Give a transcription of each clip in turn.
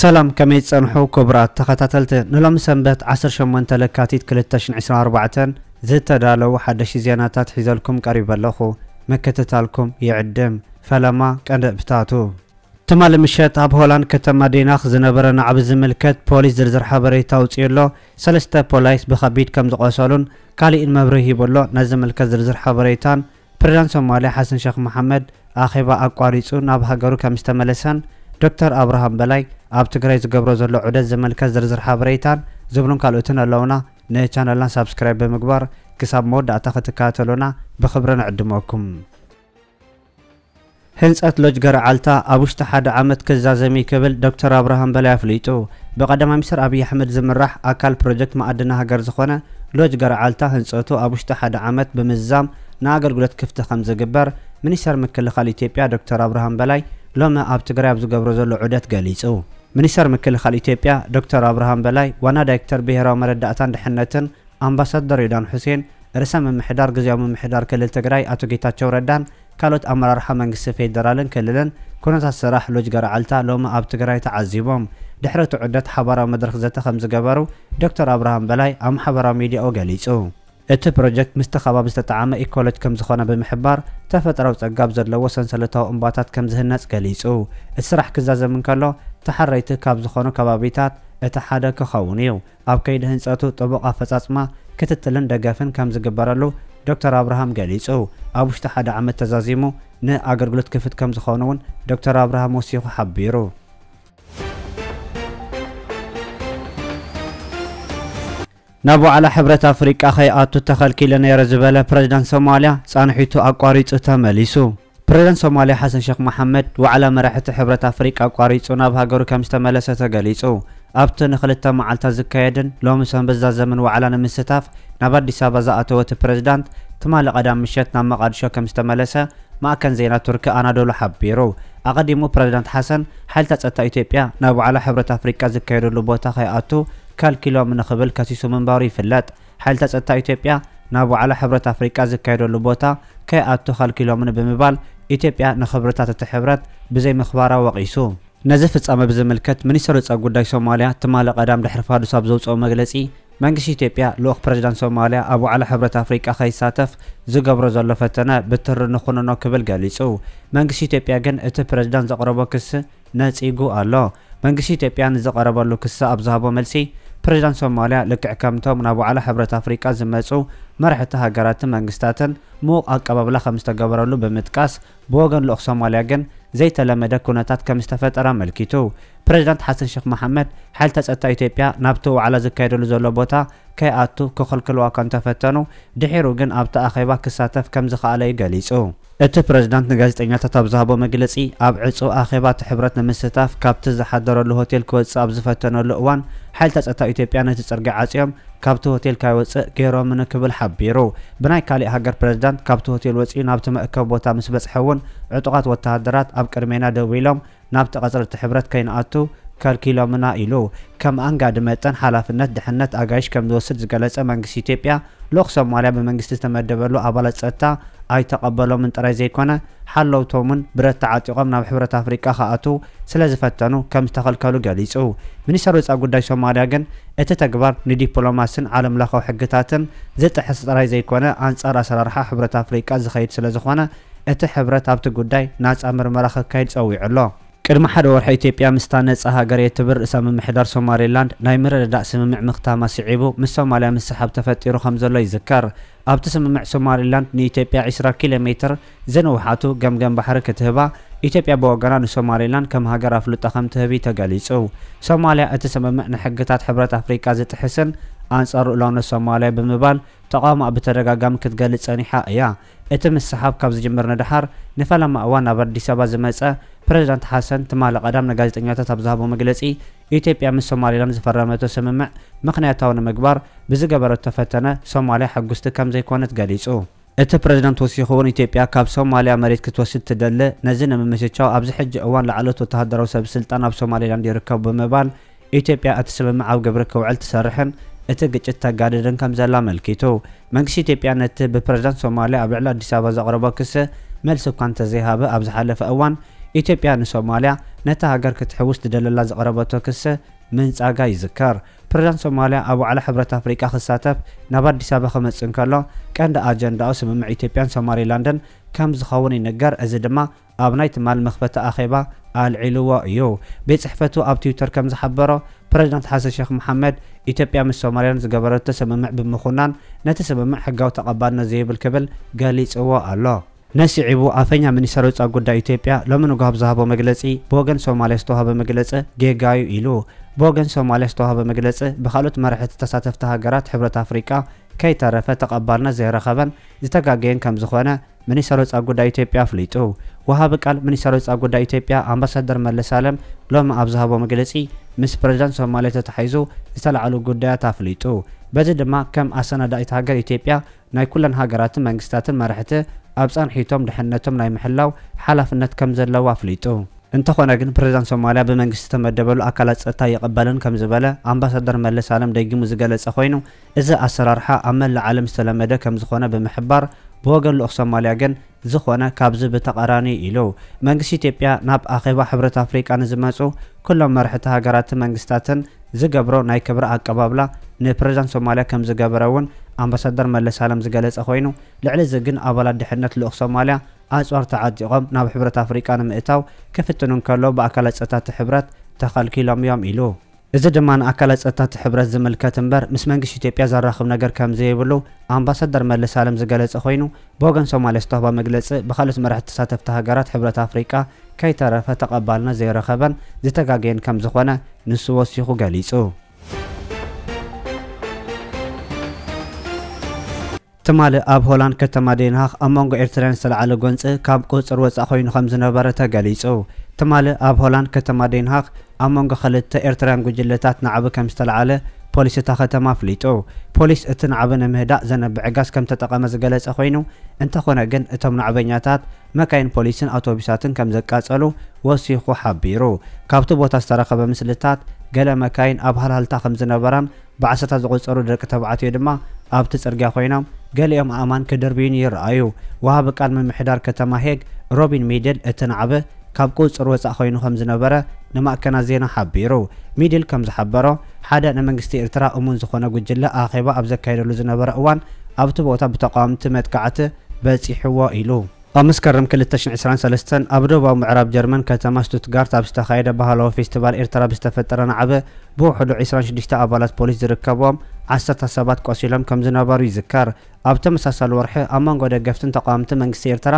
ሰላም ከመይ ጸንሑ ክቡራት ተኸታተልቲ ንሎም ሰንበት 18 ለካቲት 224 ዝተዳለዉ ሓደሽቲ ዜናታት ሒዘልኩም ቀሪብ ኣለኹ ምክትታልኩም ይዕድም ፈለማ ቀንደብታቱ ትማሊ ምሸት ኣብ ሆላንድ ከተማ ዴናኽ ዝነበረ ንዓብ ዝምልከት ፖሊስ ዝርዝር ሓበሬታ ኣውፅኡ ኣሎ ሰለስተ ፖላይስ ብኸቢድ ከም ዝቆሰሉን ካሊእን መብሪ ሂቡሎ ነዝምልከት ዝርዝር ሓበሬታን ፕሬዚዳንት ሶማልያ ሓሰን ሸክ መሓመድ ኣኼባ ኣቋሪፁ ናብ ሃገሩ ከም ዝተመለሰን ዶክተር ኣብርሃም በላይ ኣብ ትግራይ ዝገብሮ ዘሎ ዑደት ዘመልከት ዝርዝር ሓበሬታን ዝብሉን ካልኦትን ኣለውና ንቻነልና ሳብስክራይብ ብምግባር ክሳብ መወዳእታ ክትከተሉና ብክብሪ ንዕድመኩም ህንፀት ሎጅ ገረዓልታ ኣብ ውሽጢ ሓደ ዓመት ክዛዘሚ ክብል ዶክተር ኣብርሃም በላይ ኣፍሊጡ ብቀዳማይ ሚኒስትር ኣብዪ ኣሕመድ ዝምራሕ ኣካል ፕሮጀክት ማኣድና ሃገር ዝኾነ ሎጅ ገረዓልታ ህንፀቱ ኣብ ውሽጢ ሓደ ዓመት ብምዛም ንኣገልግሎት ክፍቲ ከም ዝግበር ሚኒስተር ምክልኻል ኢትዮጵያ ዶክተር ኣብርሃም በላይ ሎሚ ኣብ ትግራይ ኣብ ዝገብሮ ዘሎ ዑደት ገሊጹ ሚኒስተር ምክልኻል ኢትዮጵያ ዶክተር ኣብርሃም በላይ ዋና ዳይሬክተር ብሄራዊ መረዳእታን ድሕነትን ኣምባሳደር ዮዳን ሑሴን ርእሰ ምምሕዳር ግዜያዊ ምምሕዳር ክልል ትግራይ ኣቶ ጌታቸው ረዳን ካልኦት ኣመራርሓ መንግስቲ ፌደራልን ክልልን ኩነታት ስራሕ ሎጅ ገረዓልታ ሎሚ ኣብ ትግራይ ተዓዚቦም ድሕረቲ ዑደት ሓባራዊ መድረክ ዘተ ከም ዝገበሩ ዶክተር ኣብርሃም በላይ ኣብ ማሕበራዊ ሚድያኡ ገሊጹ እቲ ፕሮጀክት ምስቲ ከባቢ ዝተጠዓመ ኢኮሎጅ ከም ዝኾነ ብምሕባር ተፈጥራዊ ጸጋብ ዘለዎ ሰንሰለታዊ እምባታት ከም ዝህነጽ ገሊጹ እቲ ስራሕ ክዛዘምን ከሎ ተሓረይቲ ካብ ዝኾኑ ከባቢታት እቲ ሓደ ክኸውን እዩ ኣብ ከይዲ ህንፀቱ ጥቡቕ ኣፈጻጽማ ክትትልን ደገፍን ከም ዝግበረሉ ዶክተር ኣብርሃም ገሊጹ ኣብ ውሽጢ ሓደ ዓመት ተዛዚሙ ንኣገልግሎት ክፍት ከም ዝኾኑ እውን ዶክተር ኣብርሃም ወሲኹ ሓቢሩ نبو على حبرة أفريقا خي آتو تخلقي لنا يرزبالة پرزدان سوماليا سانحيتو أقواريط تمليسو پرزدان سوماليا حسن شيخ محمد وعلى مراحة حبرة أفريقا أقواريط ونبها غرو كمستملسة تغليسو أبتو نخلطة معالتا زكايدن لومسان بزا زمن وعلى نمستاف نبار ديسا بزا آتو وات پرزدان تمال قدام مشيت نام مقادشو كمستملسة ما كان زينا تركي أنا دول حبيرو أقدمو پرزدان حسن حالتا تأتا إتيبيا نبو على حبرة أفريقا زكايدن لبوتا خي آتو ካብ ኪሎ ንኽብል ከሲሱ ምንባሩ ይፍለጥ ሓይልታ ፀጥታ ኢትዮጵያ ናብ ባዕላ ሕብረት ኣፍሪቃ ዝካየደሉ ቦታ ከይኣቱ ኻልኪሎምን ብምባል ኢትዮጵያ ንኽብርታት እቲ ሕብረት ብዘይምኽባራ ወቒሱ ነዚ ፍጻመ ብዝምልከት ሚኒስተር ውፃ ጉዳይ ሶማልያ ትማሊ ቀዳም ድሕሪ ፋዱስ ኣብ ዘውፅኦ መግለፂ መንግስቲ ኢትዮጵያ ልኡኽ ፕረዚዳንት ሶማልያ ኣብ ዋዕላ ሕብረት ኣፍሪቃ ከይሳተፍ ዝገብሮ ዘሎ ፈተነ ብትሪ ንኹንኖ ክብል ገሊጹ መንግስቲ ኢትዮጵያ ግን እቲ ፕረዚዳንት ዘቕረቦ ክስ ነጺጉ ኣሎ መንግስቲ ኢትዮጵያ ንዘቐረበሉ ክስ ኣብ ዝሃቦ መልሲ ፕሬዚዳንት ሶማልያ ልክዕ ከምቶም ናብ ዋዕላ ሕብረት ኣፍሪቃ ዝመፁ መራሕቲ ሃገራትን መንግስታትን ምቕ ኣቀባብላ ከም ዝተገበረሉ ብምጥቃስ ብወገን ልኡኽ ሶማልያ ግን ዘይተለመደ ኩነታት ከም ዝተፈጠረ ኣመልኪቱ ፕረዚዳንት ሓሰን ሼክ መሓመድ ሓይልታ ፀጥታ ኢትዮጵያ ናብቲ ዋዕላ ዝካየደሉ ዘሎ ቦታ ከይኣቱ ክኸልክልዋ ከም ተፈተኑ ድሒሩ ግን ኣብቲ ኣኼባ ክሳተፍ ከም ዝኸኣለ እዩ ገሊጹ እቲ ፕረዚዳንት ንጋዜጠኛታት ኣብ ዝሃቦ መግለፂ ኣብ ዕፁብ ኣኼባ እቲ ሕብረት ንምስታፍ ካብቲ ዝሓደረሉ ሆቴል ክወፅእ ኣብ ዝፈተነሉ እዋን ሓይልታ ፀጥታ ኢትዮጵያ ነቲ ፅርግያ ዓፅዮም ካብቲ ሆቴል ካይወፅእ ገይሮም ንክብል ሓቢሩ ብናይ ካልእ ሃገር ፕረዚዳንት ካብቲ ሆቴል ወፂኡ ናብቲ መእከብ ቦታ ምስ በፅሐ እውን ዕጡቓት ወተሃደራት ኣብ ቅድሜና ደው ኢሎም ናብቲ ቐፅርቲ ሕብረት ከይንኣቱ ከልኪሎምና ኢሉ ከም ኣንጋዲ መጠን ሓላፍነት ድሕነት ኣጋይሽ ከም ዝወስድ ዝገለፀ መንግስቲ ኢትዮጵያ ሎክ ሶማልያ ብመንግስቲ ዝተመደበሉ ኣባላት ፀጥታ ኣይተቐበሎምን ጥራይ ዘይኮነ ሓለውቶምን ብረት ተዓጢቆም ናብ ሕብረት ኣፍሪቃ ከኣቱ ስለ ዝፈተኑ ከም ዝተኸልከሉ ገሊጹ ሚኒስተር ወፃ ጉዳይ ሶማልያ ግን እቲ ተግባር ንዲፕሎማስን ዓለም ለኻዊ ሕግታትን ዝጥሕስ ጥራይ ዘይኮነ ኣንጻር ኣሰራርሓ ሕብረት ኣፍሪቃ ዝኸይድ ስለ ዝኾነ እቲ ሕብረት ኣብቲ ጉዳይ ናፃ ምርመራ ክካይድ ፀዊዑ ኣሎ ቅድሚ ሓደ ወርሒ ኢትዮጵያ ምስታ ነፃ ሃገር የትብል ርእሰ ምምሕዳር ሶማሌላንድ ናይ ምርድዳእ ስምምዕ ምኽታማ ስዒቡ ምስ ሶማልያ ምስሓብ ተፈጢሩ ከም ዘሎ ይዝከር ኣብቲ ስምምዕ ሶማሌላንድ ንኢትዮጵያ 20 ኪሎ ሜትር ዘንውሓቱ ገምገም ባሕሪ ክትህባ ኢትዮጵያ ብወገና ንሶማሌላንድ ከም ሃገር ኣፍልጦ ከም ትህቢ ተገሊጹ ሶማልያ እቲ ስምምዕ ንሕግታት ሕብረት ኣፍሪቃ ዝጥሕስን ኣንጻር ልኡላውነት ሶማልያ ብምባል ተቃውሞኣ ብተደጋጋሚ ክትገልጽ ጸኒሓ እያ እቲ ምስሓብ ካብ ዝጅምር ንድሓር ንፈላማ እዋን ናብ ኣዲስ ኣበባ ዝመፀ ፕረዚዳንት ሓሰን ትማሊ ቀዳም ንጋዜጠኛታት ኣብ ዝሃቦ መግለጺ ኢትዮጵያ ምስ ሶማሌላንድ ዝፈረመቶ ስምምዕ ምክንያታዊ ንምግባር ብዝገበረቶ ፈተነ ሶማልያ ሕጉስቲ ከም ዘይኮነት ገሊጹ እቲ ፕረዚዳንት ወሲኹ እውን ኢትዮጵያ ካብ ሶማልያ መሬት ክትወስድ ትደሊ ነዚ ንምምችቻው ኣብዚ ሕጂ እዋን ላዕለት ወተሃደራዊ ሰብስልጣን ኣብ ሶማሌላንድ ይርከብ ብምባል ኢትዮጵያ እቲ ስምምዕ ኣብ ግብሪ ክውዕል ትሰርሕን اتجت التجاريرن كم زلا ملكيتو منكشي تبيانة ببرزان سومالي أبعلا ديسابا زغربا كسر ملسو كانت زيهابة أبز حلف أوان ኢትዮጵያ ንሶማልያ ነታ ሃገር ክትሕውስ ዝደለላ ዘቕረበቶ ክስ ምንፃጋ ይዝከር ፕረዚዳንት ሶማልያ ኣብ ዋዕላ ሕብረት ኣፍሪቃ ክሳተፍ ናብ ኣዲስ ኣበባ ክመፅእ እንከሎ ቀንዲ ኣጀንዳኡ ስምምዕ ኢትዮጵያን ሶማሌላንድን ከም ዝኸውን ይንገር እዚ ድማ ኣብ ናይ ትማል መክፈተ ኣኼባ ኣልዒልዎ እዩ ቤት ፅሕፈቱ ኣብ ትዊተር ከም ዝሓበሮ ፕረዚዳንት ሓሰን ሼክ መሓመድ ኢትዮጵያ ምስ ሶማልያን ዝገበረቶ ስምምዕ ብምኹናን ነቲ ስምምዕ ሕጋዊ ተቐባልነት ዘይብል ክብል ገሊፅዎ ኣሎ ነሲዒቡ ኣፈኛ ሚኒስተር ውፃእ ጉዳይ ኢትዮጵያ ሎሚ ንጓብ ዝሃቦ መግለፂ ብወገን ሶማልያ ዝተዋህበ መግለፂ ጌጋዩ ኢሉ ብወገን ሶማልያ ዝተዋህበ መግለፂ ብካልኦት መራሕቲ ተሳተፍቲ ሃገራት ሕብረት ኣፍሪቃ ከይተረፈ ተቐባልነት ዘይረኸበን ዝተጋገየን ከም ዝኾነ ሚኒስተር ወፃኢ ጉዳይ ኢትዮጵያ ኣፍሊጡ ወሃቢ ቃል ሚኒስተር ወፃኢ ጉዳይ ኢትዮጵያ ኣምባሳደር መለስ ኣለም ሎሚ ኣብ ዝሃቦ መግለፂ ምስ ፕረዚዳንት ሶማሌ ተተሓሒዙ ዝተላዕሉ ጉዳያት ኣፍሊጡ በዚ ድማ ከም ኣሰናዳኢት ሃገር ኢትዮጵያ ናይ ኩለን ሃገራትን መንግስታትን መራሕቲ ኣብ ፃንሒቶም ድሕነቶም ናይ ምሕላው ሓላፍነት ከም ዘለዎ ኣፍሊጡ انت خونا جن بريزان سوماليا بمنجست تمدبلو أكلات ستا يقبلن كم زبالة أمباسادر ملس عالم ديجي مزجلة أخوينو إذا أسرارها أمل العالم استلمدا كم زخونا بمحبار بوغن لأخ سوماليا جن زخونا كابز بتقراني إلو منجست إثيوبيا ناب أخيبا حبرة أفريقيا نزماتو كل مرحلة هجرات منجستاتن زجبرو ناي كبر أقبابلا نبريزان سوماليا زجبرون أمباسادر ملس عالم زجلة أخوينو لعل زجن أبلا دحنة لأخ ኣፅዋር ተዓጢቖም ናብ ሕብረት ኣፍሪቃ ንምእታው ክፍትኑ እንከሎ ብኣካላት ፀጥታ ሕብረት ተኸልኪሎም እዮም ኢሉ እዚ ድማ ንኣካላት ፀጥታ ሕብረት ዝምልከት እምበር ምስ መንግስቲ ኢትዮጵያ ዘራኽብ ነገር ከም ዘይብሉ ኣምባሳደር መለስ ኣለም ዝገለጸ ኮይኑ ብወገን ሶማልያ ዝተዋህባ መግለፂ ብካልኦት መራሕቲ ተሳተፍቲ ሃገራት ሕብረት ኣፍሪቃ ከይተረፈ ተቐባልነት ዘይረኸበን ዝተጋገየን ከም ዝኾነ ንሱ ወሲኹ ገሊጹ ትማሊ ኣብ ሆላንድ ከተማ ዴንሃክ ኣብ መንጎ ኤርትራን ዝተለዓለ ጎንፂ ካብ ቁፅር ወፃእ ኮይኑ ከም ዝነበረ ተገሊጹ ትማሊ ኣብ ሆላንድ ከተማ ዴንሃክ ኣብ መንጎ ክልተ ኤርትራን ጉጅለታት ንዓቢ ከም ዝተለዓለ ፖሊስ እታ ከተማ ኣፍሊጡ ፖሊስ እቲ ንዓበ ንምህዳእ ዘነብዕ ጋዝ ከም ተጠቐመ ዝገለጸ ኮይኑ እንተኾነ ግን እቶም ንዕበኛታት መካይን ፖሊስን ኣውቶቡሳትን ከም ዘቃጸሉ ወሲኹ ሓቢሩ ካብቲ ቦታ ዝተረኸበ ምስልታት ገለ መካይን ኣብ ሃልሃልታ ከም ዝነበራን ብዓሰታት ዝቑፀሩ ደቂ ተባዕትዮ ድማ ኣብቲ ጽርግያ ኮይኖም ገሊኦም ኣእማን ክደርብዩን ይረኣዩ ወሃቢ ቃል ምምሕዳር ከተማ ሄግ ሮቢን ሚድል እቲ ንዓበ ካብ ቁፅር ወፃእ ኮይኑ ከም ዝነበረ ንማእከናት ዜና ሓቢሩ ሚድል ከም ዝሓበሮ ሓደ ንመንግስቲ ኤርትራ እሙን ዝኾነ ጉጅለ ኣኼባ ኣብ ዘካየደሉ ዝነበረ እዋን ኣብቲ ቦታ ብተቃዋምቲ መጥካዕቲ በፂሕዎ ኢሉ ኣብ መስከረም 223 ኣብ ደቡባዊ ምዕራብ ጀርመን ከተማ ስቱትጋርት ኣብ ዝተኻየደ ባህላዊ ፌስቲቫል ኤርትራ ብዝተፈጠረ ናዕበ ብውሕዱ 26 ኣባላት ፖሊስ ዝርከቦም 10 ሰባት ቆሲሎም ከም ዝነበሩ ይዝከር ኣብ ተመሳሳሊ ወርሒ ኣብ መንጎ ደገፍትን ተቃዋምቲ መንግስቲ ኤርትራ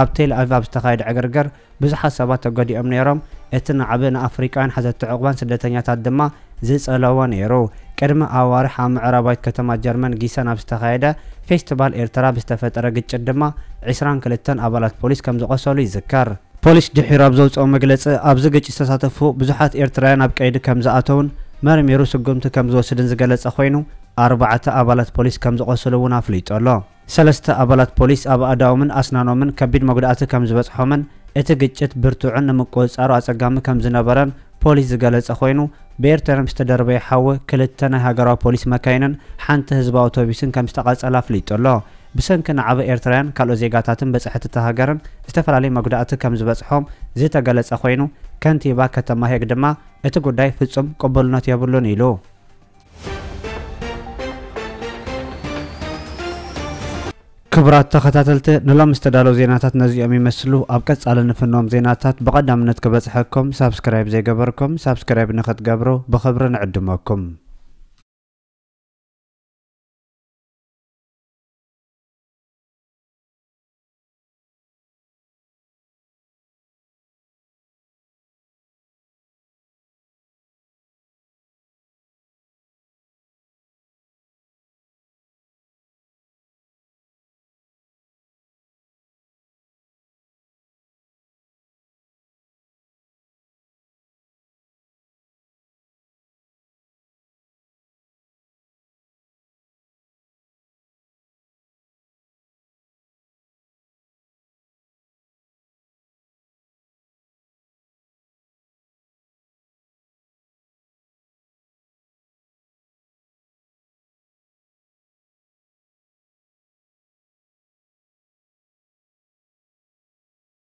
ኣብ ቴል ኣብ ዝተካየደ ዕግርግር ብዙሓት ሰባት ተገዲኦም ነይሮም እቲ ንዓበ ንኣፍሪቃውያን ሓዘቲ ዕቑባን ስደተኛታት ድማ ዝጸለዎ ነይሩ ቅድሚ ኣዋርሕ ኣብ ምዕራባዊት ከተማ ጀርመን ጊሰን ኣብ ዝተካየደ ፌስቲቫል ኤርትራ ብዝተፈጠረ ግጭት ድማ 22 ኣባላት ፖሊስ ከም ዝቆሰሉ ይዝከር ፖሊስ ድሒሩ ኣብ ዘውፅኦ መግለፂ ኣብዚ ግጭት ዝተሳተፉ ብዙሓት ኤርትራውያን ኣብ ቀይዲ ከም ዝኣተውን መርሚሩ ስጉምቲ ከም ዝወስድን ዝገለጸ ኮይኑ ኣርባዕተ ኣባላት ፖሊስ ከም ዝቆሰሉ እውን ኣፍሊጡ ኣሎ ሰለስተ ኣባላት ፖሊስ ኣብ ኣእዳዎምን ኣስናኖምን ከቢድ መጉዳእቲ ከም ዝበፅሖምን እቲ ግጭት ብርቱዕን ንምቆፃሩ ኣፀጋሚ ከም ዝነበረን ፖሊስ ዝገለጸ ኮይኑ ብኤርትራ ዝተደርበየ ተደርበየ ሓዊ ክልተ ናይ ሃገራዊ ፖሊስ መካይንን ሓንቲ ህዝባዊ ኣውቶቢስን ከም ዝተቓፀለ ኣፍሊጡ ኣሎ ብሰንኪ ንዓበ ኤርትራውያን ካልኦት ዜጋታትን በፅሕቲ ተሃገርን ዝተፈላለዩ መጉዳእቲ ከም ዝበፅሖም ዝተገለጸ ኮይኑ ከንቲባ ከተማ ሄግ ድማ እቲ ጉዳይ ፍጹም ቅቡልነት የብሉን ኢሉ ክብራት ተኸታተልቲ ንሎም ዝተዳለዉ ዜናታት ነዚኦም ይመስሉ ኣብ ቀጻሊ ንፍኖም ዜናታት ብቐዳምነት ክበጽሐኩም ሳብስክራይብ ዘይገበርኩም ሳብስክራይብ ንኽትገብሩ ብኽብሪ ንዕድመኩም